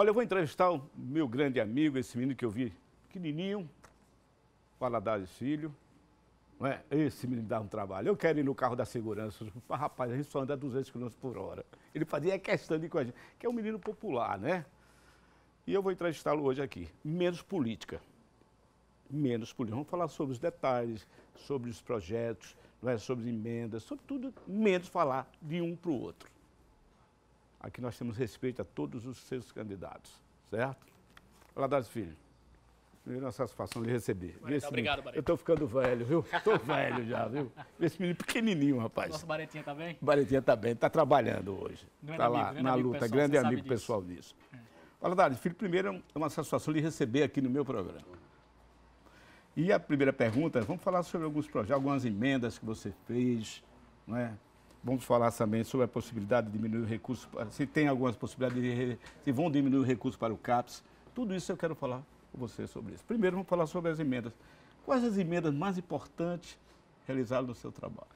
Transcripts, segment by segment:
Olha, eu vou entrevistar o meu grande amigo, esse menino que eu vi pequenininho, Valadares Filho. É? Esse menino dá um trabalho. Eu quero ir no carro da segurança. Mas, rapaz, a gente só anda 200 km por hora. Ele fazia questão de ir com a gente, que é um menino popular, né? E eu vou entrevistá-lo hoje aqui. Menos política. Menos política. Vamos falar sobre os detalhes, sobre os projetos, não é? sobre emendas, sobre tudo, menos falar de um para o outro. Aqui nós temos respeito a todos os seus candidatos, certo? Ladares Filho, primeiro uma satisfação de receber. obrigado, Bareta. Eu estou ficando velho, viu? Estou velho já, viu? Esse menino pequenininho, rapaz. Nosso Baretinha está bem? Baretinha está bem, Está trabalhando hoje. Grande tá amigo, lá na luta, pessoal, grande amigo pessoal disso. disso. É. Ladares Filho, primeiro é, é uma satisfação de receber aqui no meu programa. E a primeira pergunta, vamos falar sobre alguns projetos, algumas emendas que você fez, não é? Vamos falar também sobre a possibilidade de diminuir o recurso, se tem algumas possibilidades de se vão diminuir o recurso para o CAPES. Tudo isso eu quero falar com você sobre isso. Primeiro, vamos falar sobre as emendas. Quais as emendas mais importantes realizadas no seu trabalho?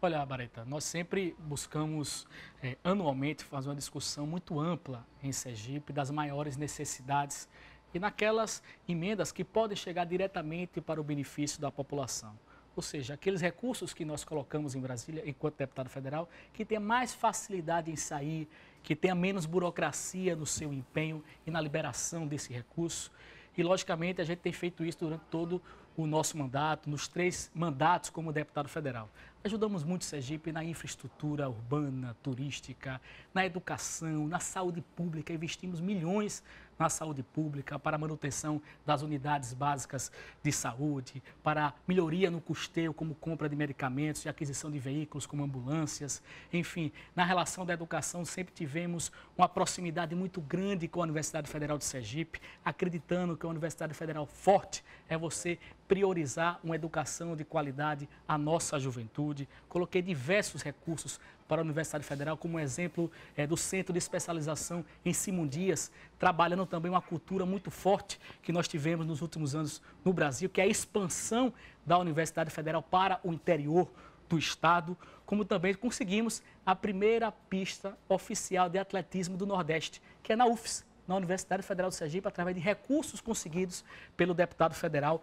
Olha, Bareta, nós sempre buscamos é, anualmente fazer uma discussão muito ampla em Sergipe das maiores necessidades e naquelas emendas que podem chegar diretamente para o benefício da população ou seja, aqueles recursos que nós colocamos em Brasília, enquanto deputado federal, que tenha mais facilidade em sair, que tenha menos burocracia no seu empenho e na liberação desse recurso. E, logicamente, a gente tem feito isso durante todo o nosso mandato, nos três mandatos como deputado federal. Ajudamos muito Sergipe na infraestrutura urbana, turística, na educação, na saúde pública, investimos milhões na saúde pública, para a manutenção das unidades básicas de saúde, para melhoria no custeio, como compra de medicamentos e aquisição de veículos, como ambulâncias. Enfim, na relação da educação, sempre tivemos uma proximidade muito grande com a Universidade Federal de Sergipe, acreditando que uma Universidade Federal forte é você priorizar uma educação de qualidade à nossa juventude. Coloquei diversos recursos para a Universidade Federal, como exemplo é, do Centro de Especialização em Dias, trabalhando também uma cultura muito forte que nós tivemos nos últimos anos no Brasil, que é a expansão da Universidade Federal para o interior do Estado, como também conseguimos a primeira pista oficial de atletismo do Nordeste, que é na UFS na Universidade Federal do Sergipe através de recursos conseguidos pelo deputado federal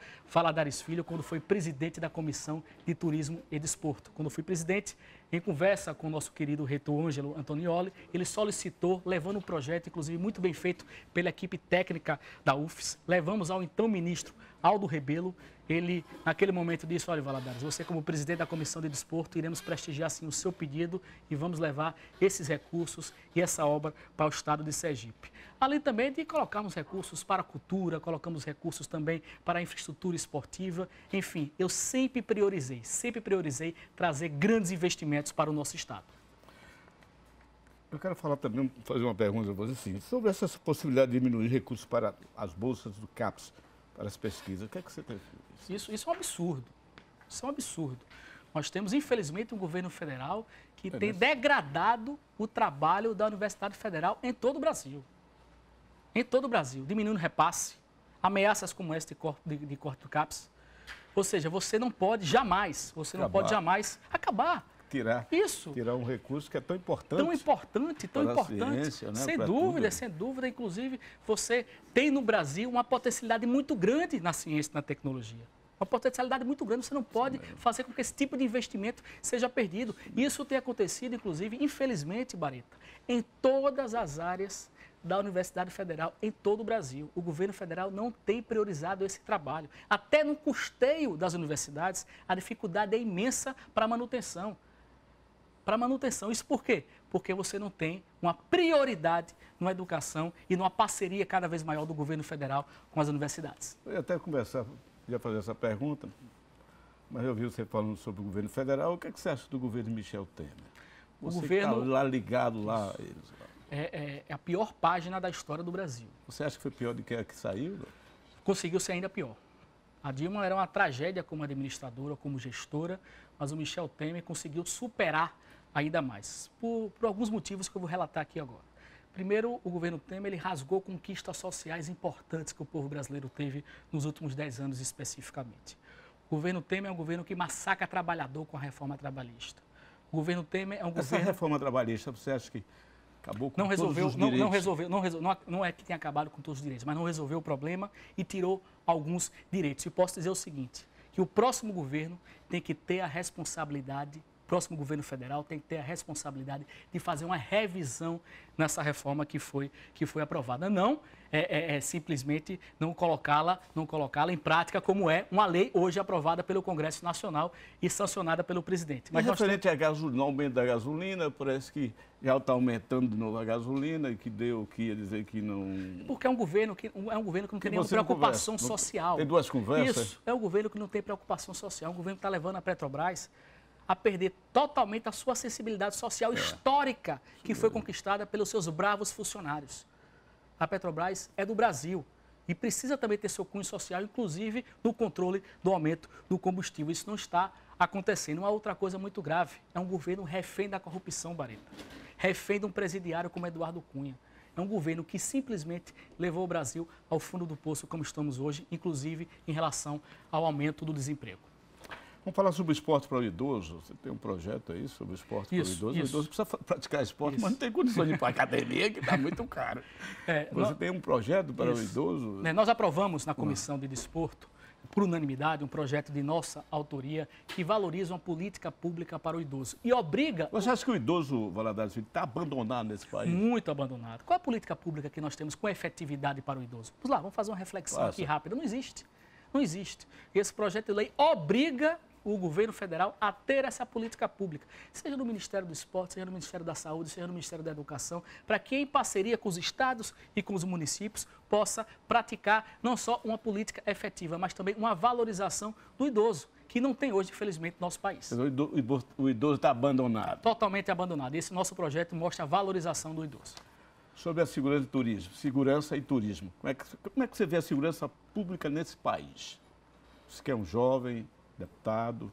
Dares Filho, quando foi presidente da Comissão de Turismo e Desporto. Quando fui presidente, em conversa com o nosso querido reitor Ângelo Antonioli, ele solicitou, levando um projeto, inclusive muito bem feito pela equipe técnica da UFES, levamos ao então ministro Aldo Rebelo, ele, naquele momento, disse: Olha, Valadares, você, como presidente da comissão de desporto, iremos prestigiar sim o seu pedido e vamos levar esses recursos e essa obra para o estado de Sergipe. Além também de colocarmos recursos para a cultura, colocamos recursos também para a infraestrutura esportiva. Enfim, eu sempre priorizei, sempre priorizei trazer grandes investimentos para o nosso estado. Eu quero falar também, fazer uma pergunta a você sobre essa possibilidade de diminuir recursos para as bolsas do CAPES para as pesquisas. O que é que você tem isso? isso? Isso é um absurdo. Isso é um absurdo. Nós temos, infelizmente, um governo federal que é tem né? degradado o trabalho da Universidade Federal em todo o Brasil. Em todo o Brasil, diminuindo repasse, ameaças como essa de, corte de, de CAPS. Ou seja, você não pode jamais, você não pode jamais acabar tirar, Isso. tirar um recurso que é tão importante. Tão importante, tão importante. Ciência, né? Sem dúvida, tudo. sem dúvida. Inclusive, você tem no Brasil uma potencialidade muito grande na ciência e na tecnologia. Uma potencialidade muito grande. Você não pode né? fazer com que esse tipo de investimento seja perdido. Isso tem acontecido, inclusive, infelizmente, Barita, em todas as áreas da Universidade Federal em todo o Brasil. O governo federal não tem priorizado esse trabalho. Até no custeio das universidades, a dificuldade é imensa para a manutenção para manutenção. Isso por quê? Porque você não tem uma prioridade na educação e numa parceria cada vez maior do governo federal com as universidades. Eu ia até começar ia fazer essa pergunta, mas eu vi você falando sobre o governo federal. O que, é que você acha do governo Michel Temer? Você o tá governo. Tá lá ligado lá. Eles, lá. É, é, é, a pior página da história do Brasil. Você acha que foi pior do que a que saiu? Conseguiu ser ainda pior. A Dilma era uma tragédia como administradora, como gestora, mas o Michel Temer conseguiu superar ainda mais, por, por alguns motivos que eu vou relatar aqui agora. Primeiro, o governo Temer ele rasgou conquistas sociais importantes que o povo brasileiro teve nos últimos 10 anos especificamente. O governo Temer é um governo que massacra trabalhador com a reforma trabalhista. O governo Temer é um governo... Essa reforma trabalhista, você acha que acabou com não todos resolveu, todos os não, direitos? Não resolveu, não, não, é, não é que tenha acabado com todos os direitos, mas não resolveu o problema e tirou alguns direitos. E posso dizer o seguinte, que o próximo governo tem que ter a responsabilidade próximo governo federal tem que ter a responsabilidade de fazer uma revisão nessa reforma que foi, que foi aprovada. Não é, é, é simplesmente não colocá-la não colocá-la em prática, como é uma lei hoje aprovada pelo Congresso Nacional e sancionada pelo presidente. Mas e referente temos... a gasolina, aumento da gasolina, parece que já está aumentando de novo a gasolina, e que deu, que ia dizer que não. Porque é um governo que, é um governo que não tem nenhuma preocupação conversa, social. Tem duas conversas? Isso, é um governo que não tem preocupação social. É um governo que está levando a Petrobras a perder totalmente a sua sensibilidade social é. histórica que foi conquistada pelos seus bravos funcionários. A Petrobras é do Brasil e precisa também ter seu cunho social, inclusive no controle do aumento do combustível. Isso não está acontecendo. Uma outra coisa muito grave é um governo refém da corrupção, Bareta. Refém de um presidiário como Eduardo Cunha. É um governo que simplesmente levou o Brasil ao fundo do poço, como estamos hoje, inclusive em relação ao aumento do desemprego. Vamos falar sobre esporte para o idoso. Você tem um projeto aí sobre esporte isso, para o idoso. Isso. O idoso precisa praticar esporte, isso. mas não tem condições de ir para a academia, que está muito caro. É, Você nós... tem um projeto para o idoso? Né, nós aprovamos na ah. Comissão de Desporto, por unanimidade, um projeto de nossa autoria que valoriza uma política pública para o idoso e obriga... Você acha que o idoso, Valadares está abandonado nesse país? Muito abandonado. Qual é a política pública que nós temos com efetividade para o idoso? Vamos lá, vamos fazer uma reflexão Passa. aqui rápida. Não existe. Não existe. Esse projeto de lei obriga o governo federal a ter essa política pública, seja no Ministério do Esporte, seja no Ministério da Saúde, seja no Ministério da Educação, para que em parceria com os estados e com os municípios possa praticar não só uma política efetiva, mas também uma valorização do idoso que não tem hoje, infelizmente, no nosso país. O idoso está abandonado. Totalmente abandonado. Esse nosso projeto mostra a valorização do idoso. Sobre a segurança e turismo, segurança e turismo, como é que, como é que você vê a segurança pública nesse país? Você quer é um jovem, deputado,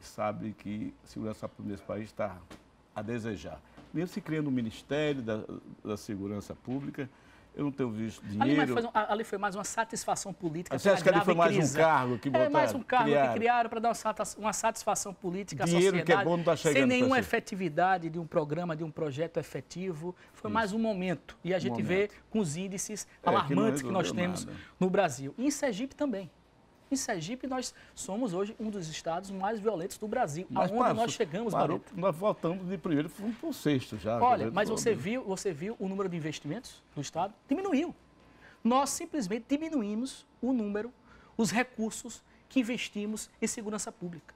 sabe que a segurança pública nesse país está a desejar. Mesmo se criando o um Ministério da, da Segurança Pública, eu não tenho visto dinheiro. Ali, foi, ali foi mais uma satisfação política. Você acha que ali foi mais crise. É, um cargo que botaram? É mais um cargo criaram. que criaram para dar uma satisfação política dinheiro à sociedade. Que é bom, não tá chegando sem nenhuma efetividade de um programa, de um projeto efetivo. Foi Isso. mais um momento. E a gente um vê com os índices é, alarmantes que, que nós temos nada. no Brasil. E em Sergipe também. Em Sergipe, nós somos hoje um dos estados mais violentos do Brasil. Mas aonde nós chegamos, parou, Nós voltamos de primeiro para o sexto já. Olha, mas você viu, você viu o número de investimentos no estado? Diminuiu. Nós simplesmente diminuímos o número, os recursos que investimos em segurança pública.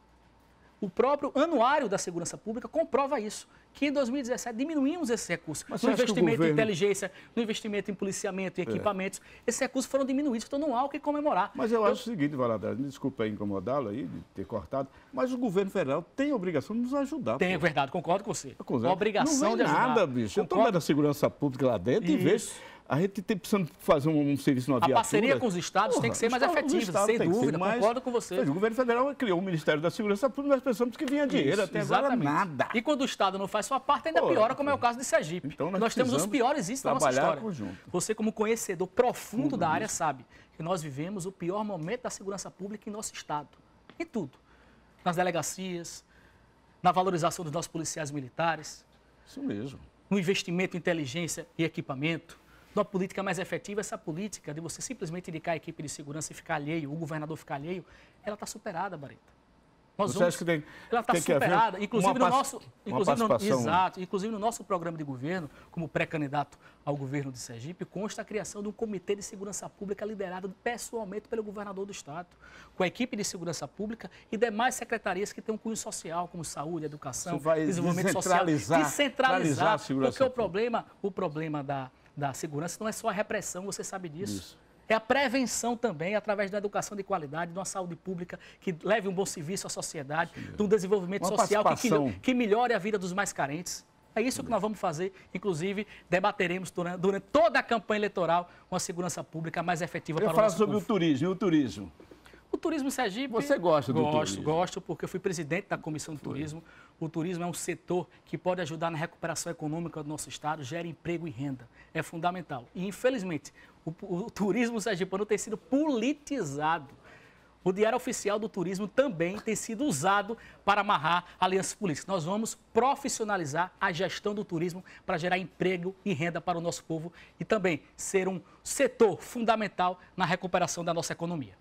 O próprio anuário da segurança pública comprova isso que em 2017 diminuímos esse recurso Mas no investimento governo... em inteligência, no investimento em policiamento, e é. equipamentos, é. esses recursos foram diminuídos, então não há o que comemorar. Mas eu, eu... Então acho o seguinte, Valadares, me desculpa incomodá-lo aí, de ter cortado, mas o governo federal tem a obrigação de nos ajudar. Tem, é verdade, concordo com você. Concordo. Obrigação não de ajudar. nada, bicho. Concordo. Eu estou na segurança pública lá dentro Isso. e vejo a gente tem precisando fazer um, um serviço na viatura. A parceria com os estados Porra, tem que ser mais efetiva, sem dúvida, mais... concordo com você. Mas o governo federal criou o Ministério da Segurança Pública, nós pensamos que vinha dinheiro, Isso, até exatamente. agora nada. E quando o Estado não faz sua parte, ainda Porra, piora, como é o caso de Sergipe. Então nós, nós temos os piores isso na nossa história. Conjunto. Você, como conhecedor profundo da área, sabe que nós vivemos o pior momento da segurança pública em nosso Estado. Em tudo. Nas delegacias, na valorização dos nossos policiais militares. Isso mesmo. No investimento em inteligência e equipamento de uma política mais efetiva, essa política de você simplesmente indicar a equipe de segurança e ficar alheio, o governador ficar alheio, ela está superada, Barita. Nós vamos, que tem, ela está superada, inclusive no nosso, inclusive no, exato, inclusive no nosso programa de governo, como pré-candidato ao governo de Sergipe, consta a criação de um comitê de segurança pública liderado pessoalmente pelo governador do estado, com a equipe de segurança pública e demais secretarias que têm um cunho social, como saúde, educação, desenvolvimento social, descentralizar, porque o problema, o problema da da segurança não é só a repressão, você sabe disso. Isso. É a prevenção também, através da educação de qualidade, de uma saúde pública que leve um bom serviço à sociedade, Sim. de um desenvolvimento uma social que, que melhore a vida dos mais carentes. É isso que nós vamos fazer. Inclusive, debateremos durante, durante toda a campanha eleitoral uma segurança pública mais efetiva Eu para o nosso Eu falo sobre o turismo. E o turismo? O turismo Sergipe. Você gosta do gosto, turismo? Gosto, gosto, porque eu fui presidente da Comissão do Foi. Turismo. O turismo é um setor que pode ajudar na recuperação econômica do nosso estado, gera emprego e renda. É fundamental. E, infelizmente, o, o turismo sergipano tem sido politizado. O Diário Oficial do Turismo também tem sido usado para amarrar alianças políticas. Nós vamos profissionalizar a gestão do turismo para gerar emprego e renda para o nosso povo e também ser um setor fundamental na recuperação da nossa economia.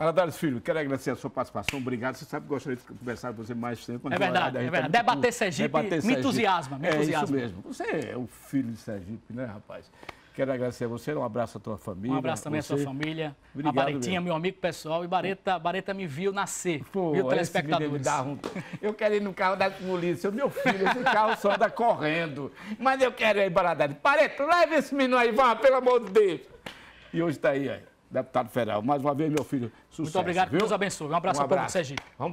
Valadares Filho, quero agradecer a sua participação. Obrigado. Você sabe que gostaria de conversar com você mais tempo. É verdade, é verdade. Tá Debater Sergipe, Debater Sergipe. me entusiasma. Me entusiasma. É isso mesmo. Você é o filho de Sergipe, né, rapaz? Quero agradecer a você, um abraço à tua família. Um abraço também você. à sua família. Obrigado, a Baretinha, mesmo. meu amigo pessoal. E Bareta, Bareta me viu nascer, Pô, viu, telespectadores. Me um... Eu quero ir no carro da polícia. Meu filho, esse carro só anda correndo. Mas eu quero ir, Baradade. Bareta, leve esse menino aí, vá, pelo amor de Deus. E hoje está aí, aí deputado federal. Mais uma vez, meu filho, sucesso. Muito obrigado, viu? Deus abençoe. Um abraço, um abraço. ao Sergipe. Vamos